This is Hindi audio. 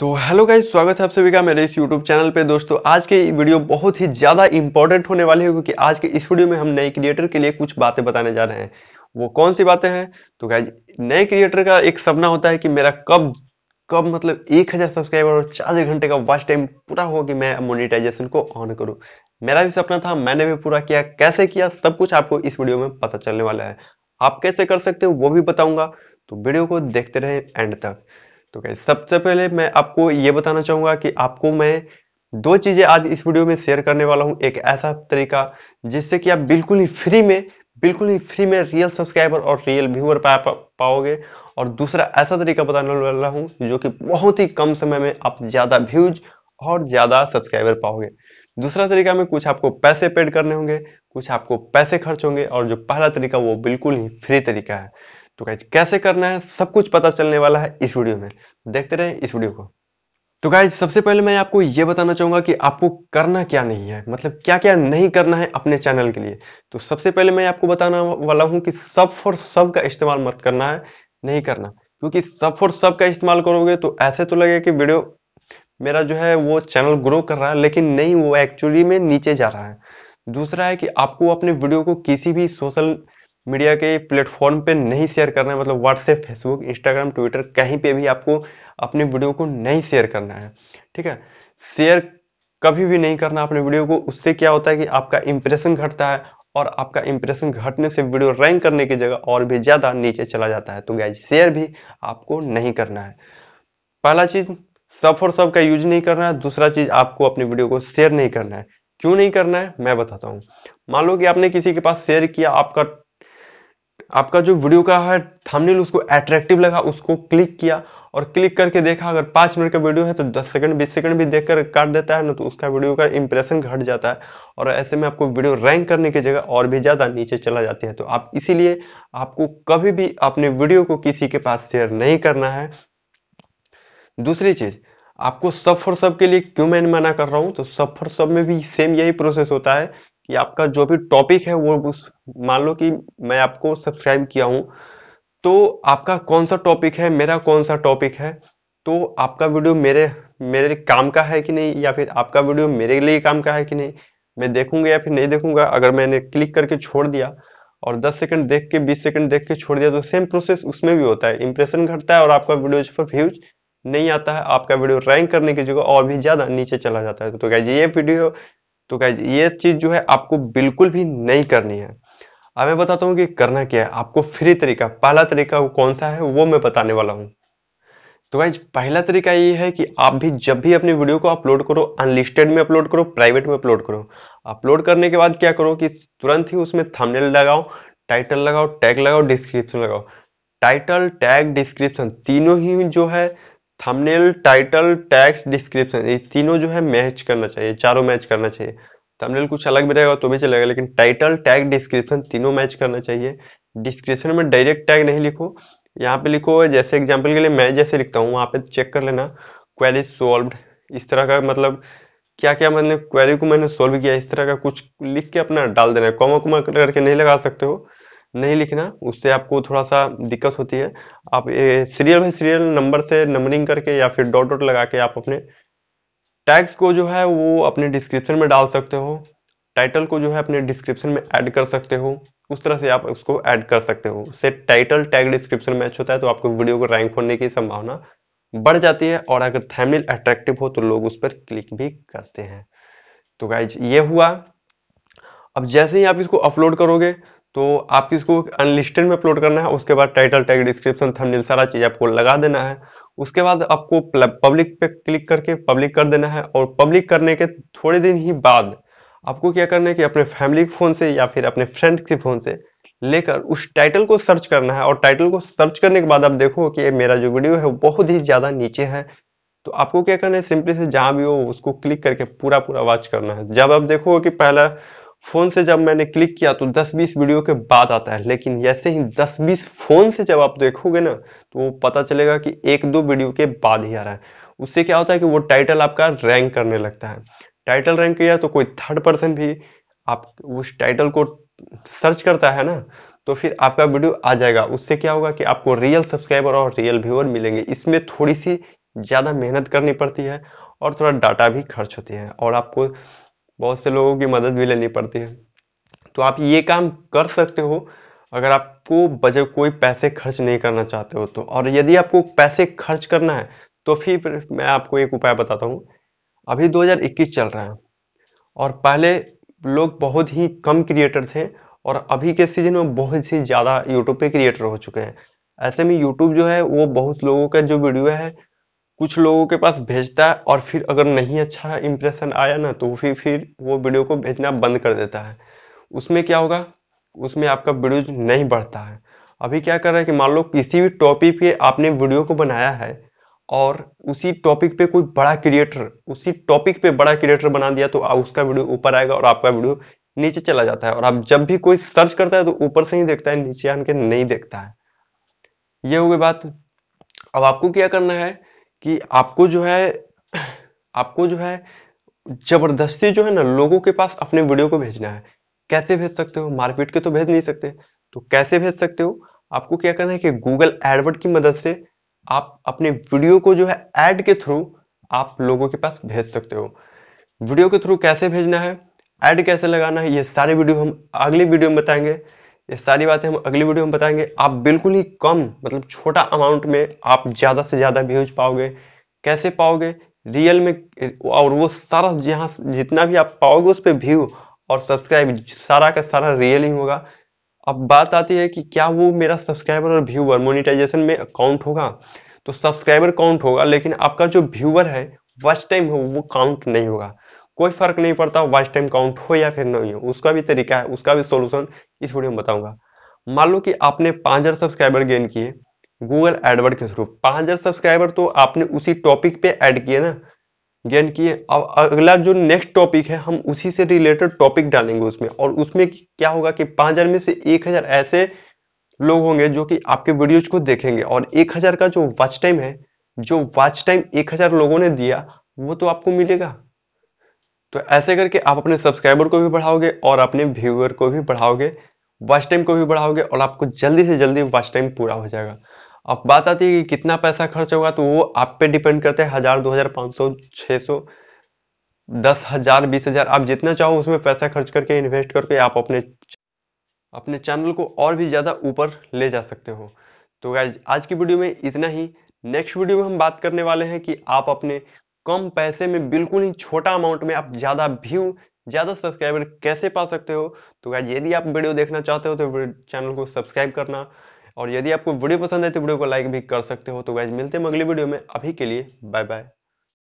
तो हेलो गाइज स्वागत है आप सभी का मेरे इस यूट्यूब चैनल पे दोस्तों आज के वीडियो बहुत ही ज़्यादा इंपॉर्टेंट होने वाली है क्योंकि आज के इस वीडियो में हम नए क्रिएटर के लिए कुछ बातें बताने जा रहे हैं वो कौन सी बातें हैं तो गाइज नए क्रिएटर का एक सपना होता है कि मेरा कब कब मतलब एक हज़ार सब्सक्राइबर और चार घंटे का वॉच टाइम पूरा हो कि मैं मोनिटाइजेशन को ऑन करूँ मेरा भी सपना था मैंने भी पूरा किया कैसे किया सब कुछ आपको इस वीडियो में पता चलने वाला है आप कैसे कर सकते हो वो भी बताऊंगा तो वीडियो को देखते रहे एंड तक तो क्या सबसे पहले मैं आपको ये बताना चाहूँगा कि आपको मैं दो चीज़ें आज इस वीडियो में शेयर करने वाला हूँ एक ऐसा तरीका जिससे कि आप बिल्कुल ही फ्री में बिल्कुल ही फ्री में रियल सब्सक्राइबर और रियल व्यूअर पा, पा, पाओगे और दूसरा ऐसा तरीका बताने वाला हूँ जो कि बहुत ही कम समय में आप ज़्यादा व्यूज और ज़्यादा सब्सक्राइबर पाओगे दूसरा तरीका में कुछ आपको पैसे पेड करने होंगे कुछ आपको पैसे खर्च होंगे और जो पहला तरीका वो बिल्कुल ही फ्री तरीका है तो गाइज कैसे करना है सब कुछ पता चलने वाला है इस वीडियो में देखते रहे इस वीडियो को तो गाइज सबसे पहले मैं आपको ये बताना चाहूंगा कि आपको करना क्या नहीं है मतलब क्या क्या नहीं करना है अपने चैनल के लिए तो सबसे पहले मैं आपको बताना वाला हूं कि सब फॉर सब का इस्तेमाल मत करना है नहीं करना क्योंकि सब फॉर सब का इस्तेमाल करोगे तो ऐसे तो लगेगा कि वीडियो मेरा जो है वो चैनल ग्रो कर रहा है लेकिन नहीं वो एक्चुअली में नीचे जा रहा है दूसरा है कि आपको अपने वीडियो को किसी भी सोशल मीडिया के प्लेटफॉर्म पे नहीं शेयर करना है मतलब व्हाट्सएप फेसबुक इंस्टाग्राम ट्विटर कहीं पे भी आपको अपने वीडियो को नहीं शेयर करना है ठीक है शेयर कभी भी नहीं करना अपने वीडियो को उससे क्या होता है कि आपका इंप्रेशन घटता है और आपका इंप्रेशन घटने से वीडियो रैंक करने की जगह और भी ज़्यादा नीचे चला जाता है तो गैज शेयर भी आपको नहीं करना है पहला चीज़ सब और सब का यूज नहीं करना है दूसरा चीज़ आपको अपने वीडियो को शेयर नहीं करना है क्यों नहीं करना है मैं बताता हूँ मान लो कि आपने किसी के पास शेयर किया आपका आपका जो वीडियो का है थंबनेल उसको अट्रैक्टिव लगा उसको क्लिक किया और क्लिक करके देखा अगर पांच मिनट का वीडियो है तो दस सेकंड बीस सेकंड भी देखकर काट देता है ना तो उसका वीडियो का इंप्रेशन घट जाता है और ऐसे में आपको वीडियो रैंक करने की जगह और भी ज़्यादा नीचे चला जाती है तो आप इसीलिए आपको कभी भी अपने वीडियो को किसी के पास शेयर नहीं करना है दूसरी चीज़ आपको सब फॉर सब के लिए क्यों मैं मना कर रहा हूं तो सब फॉर सब में भी सेम यही प्रोसेस होता है कि आपका जो भी टॉपिक है वो उस मान लो कि मैं आपको सब्सक्राइब किया हूँ तो आपका कौन सा टॉपिक है मेरा कौन सा टॉपिक है तो आपका वीडियो मेरे मेरे काम का है कि नहीं या फिर आपका वीडियो मेरे लिए काम का है कि नहीं मैं देखूंगा या फिर नहीं देखूंगा अगर मैंने क्लिक करके छोड़ दिया और 10 सेकंड देख के 20 सेकंड देख के छोड़ दिया तो सेम प्रोसेस उसमें भी होता है इंप्रेशन घटता है और आपका वीडियोज पर व्यूज नहीं आता है आपका वीडियो रैंक करने की जगह और भी ज़्यादा नीचे चला जाता है तो क्या ये वीडियो तो गाइज ये चीज जो है आपको बिल्कुल भी नहीं करनी है अब मैं बताता हूँ कि करना क्या है आपको फ्री तरीका पहला तरीका वो कौन सा है वो मैं बताने वाला हूँ तो गाइज पहला तरीका ये है कि आप भी जब भी अपने वीडियो को अपलोड करो अनलिस्टेड में अपलोड करो प्राइवेट में अपलोड करो अपलोड करने के बाद क्या करो कि तुरंत ही उसमें थंबनेल लगाओ टाइटल लगाओ टैग लगाओ डिस्क्रिप्शन लगाओ टाइटल टैग डिस्क्रिप्शन तीनों ही जो है थंबनेल टाइटल टैक्स डिस्क्रिप्शन ये तीनों जो है मैच करना चाहिए चारों मैच करना चाहिए थंबनेल कुछ अलग भी रहेगा तो भी चलेगा लेकिन टाइटल टैग डिस्क्रिप्शन तीनों मैच करना चाहिए डिस्क्रिप्शन में डायरेक्ट टैग नहीं लिखो यहाँ पे लिखो जैसे एग्जाम्पल के लिए मैं जैसे लिखता हूँ वहाँ पे चेक कर लेना क्वेरी सोल्व इस तरह का मतलब क्या क्या मतलब क्वेरी को मैंने सोल्व किया इस तरह का कुछ लिख के अपना डाल देना है कॉमा कुमा करके नहीं लगा सकते हो नहीं लिखना उससे आपको थोड़ा सा दिक्कत होती है आप सीरियल बाई सीरियल नंबर से नंबरिंग करके या फिर डॉट डॉट लगा के आप अपने टैग्स को जो है वो अपने डिस्क्रिप्शन में डाल सकते हो टाइटल को जो है अपने डिस्क्रिप्शन में ऐड कर सकते हो उस तरह से आप उसको ऐड कर सकते हो उससे टाइटल टैग डिस्क्रिप्शन मैच होता है तो आपको वीडियो को रैंक होने की संभावना बढ़ जाती है और अगर थैमिल अट्रैक्टिव हो तो लोग उस पर क्लिक भी करते हैं तो गाइज ये हुआ अब जैसे ही आप इसको अपलोड करोगे तो आप इसको अनलिस्टेड में अपलोड करना है उसके बाद टाइटल टैग डिस्क्रिप्शन थंबनेल सारा चीज़ आपको लगा देना है उसके बाद आपको पब्लिक पे क्लिक करके पब्लिक कर देना है और पब्लिक करने के थोड़े दिन ही बाद आपको क्या करना है कि अपने फैमिली के फ़ोन से या फिर अपने फ्रेंड के फ़ोन से लेकर उस टाइटल को सर्च करना है और टाइटल को सर्च करने के बाद आप देखो कि मेरा जो वीडियो है बहुत ही ज़्यादा नीचे है तो आपको क्या करना है सिंपली से जहाँ भी हो उसको क्लिक करके पूरा पूरा वॉच करना है जब आप देखो कि पहला फोन से जब मैंने क्लिक किया तो 10-20 वीडियो के बाद आता है लेकिन ऐसे ही 10-20 फोन से जब आप देखोगे ना तो वो पता चलेगा कि एक दो वीडियो के बाद ही आ रहा है उससे क्या होता है कि वो टाइटल आपका रैंक करने लगता है टाइटल रैंक किया तो कोई थर्ड पर्सन भी आप उस टाइटल को सर्च करता है ना तो फिर आपका वीडियो आ जाएगा उससे क्या होगा कि आपको रियल सब्सक्राइबर और रियल व्यूअर मिलेंगे इसमें थोड़ी सी ज़्यादा मेहनत करनी पड़ती है और थोड़ा डाटा भी खर्च होती है और आपको बहुत से लोगों की मदद भी लेनी पड़ती है तो आप ये काम कर सकते हो अगर आपको बजट कोई पैसे खर्च नहीं करना चाहते हो तो और यदि आपको पैसे खर्च करना है तो फिर मैं आपको एक उपाय बताता हूँ अभी 2021 चल रहा है और पहले लोग बहुत ही कम क्रिएटर थे और अभी के सीजन में बहुत ही ज़्यादा यूट्यूब पे क्रिएटर हो चुके हैं ऐसे में यूट्यूब जो है वो बहुत लोगों का जो वीडियो है कुछ लोगों के पास भेजता है और फिर अगर नहीं अच्छा इम्प्रेशन आया ना तो फिर फिर वो वीडियो को भेजना बंद कर देता है उसमें क्या होगा उसमें आपका वीडियो नहीं बढ़ता है अभी क्या कर रहा है कि मान लो किसी भी टॉपिक पे आपने वीडियो को बनाया है और उसी टॉपिक पे कोई बड़ा क्रिएटर उसी टॉपिक पे बड़ा क्रिएटर बना दिया तो उसका वीडियो ऊपर आएगा और आपका वीडियो नीचे चला जाता है और आप जब भी कोई सर्च करता है तो ऊपर से ही देखता है नीचे आन के नहीं देखता है ये हो गई बात अब आपको क्या करना है कि आपको जो है आपको जो है जबरदस्ती जो है ना लोगों के पास अपने वीडियो को भेजना है कैसे भेज सकते हो मारपीट के तो भेज नहीं सकते तो कैसे भेज सकते हो आपको क्या करना है कि गूगल एडवर्ड की मदद से आप अपने वीडियो को जो है एड के थ्रू आप लोगों के पास भेज सकते हो वीडियो के थ्रू कैसे भेजना है एड कैसे लगाना है ये सारे वीडियो हम अगले वीडियो में बताएंगे ये सारी बातें हम अगली वीडियो में बताएंगे आप बिल्कुल ही कम मतलब छोटा अमाउंट में आप ज़्यादा से ज़्यादा व्यूज पाओगे कैसे पाओगे रियल में और वो सारा जहाँ जितना भी आप पाओगे उस पर व्यू और सब्सक्राइब सारा का सारा रियल ही होगा अब बात आती है कि क्या वो मेरा सब्सक्राइबर और व्यूअर मोनिटाइजेशन में अकाउंट होगा तो सब्सक्राइबर काउंट होगा लेकिन आपका जो व्यूअर है फर्स्ट टाइम हो वो काउंट नहीं होगा कोई फर्क नहीं पड़ता वाइस टाइम काउंट हो या फिर नहीं हो उसका भी तरीका है उसका भी सोल्यूशन इस वीडियो में बताऊंगा मान लो कि आपने पाँच हज़ार सब्सक्राइबर गेन किए गूगल एडवर्ड के थ्रू पाँच हज़ार सब्सक्राइबर तो आपने उसी टॉपिक पे ऐड किए ना गेन किए अब अगला जो नेक्स्ट टॉपिक है हम उसी से रिलेटेड टॉपिक डालेंगे उसमें और उसमें क्या होगा कि पाँच हज़ार में से एक हज़ार ऐसे लोग होंगे जो कि आपके वीडियोज को देखेंगे और एक हज़ार का जो वॉच टाइम है जो वॉच टाइम एक हज़ार लोगों ने दिया वो तो आपको मिलेगा तो ऐसे करके आप अपने सब्सक्राइबर को भी बढ़ाओगे और अपने व्यूअर को भी बढ़ाओगे वॉच टाइम को भी बढ़ाओगे और आपको जल्दी से जल्दी वॉच टाइम पूरा हो जाएगा अब बात आती है कि कितना पैसा खर्च होगा तो वो आप पे डिपेंड करते हैं हज़ार दो हज़ार पाँच सौ छः सौ दस हज़ार बीस हज़ार आप जितना चाहो उसमें पैसा खर्च करके इन्वेस्ट करके आप अपने अपने चैनल को और भी ज़्यादा ऊपर ले जा सकते हो तो आज की वीडियो में इतना ही नेक्स्ट वीडियो में हम बात करने वाले हैं कि आप अपने कम पैसे में बिल्कुल ही छोटा अमाउंट में आप ज़्यादा व्यू ज़्यादा सब्सक्राइबर कैसे पा सकते हो तो गाइज यदि आप वीडियो देखना चाहते हो तो चैनल को सब्सक्राइब करना और यदि आपको वीडियो पसंद है तो वीडियो को लाइक भी कर सकते हो तो गाइज मिलते हैं अगली वीडियो में अभी के लिए बाय बाय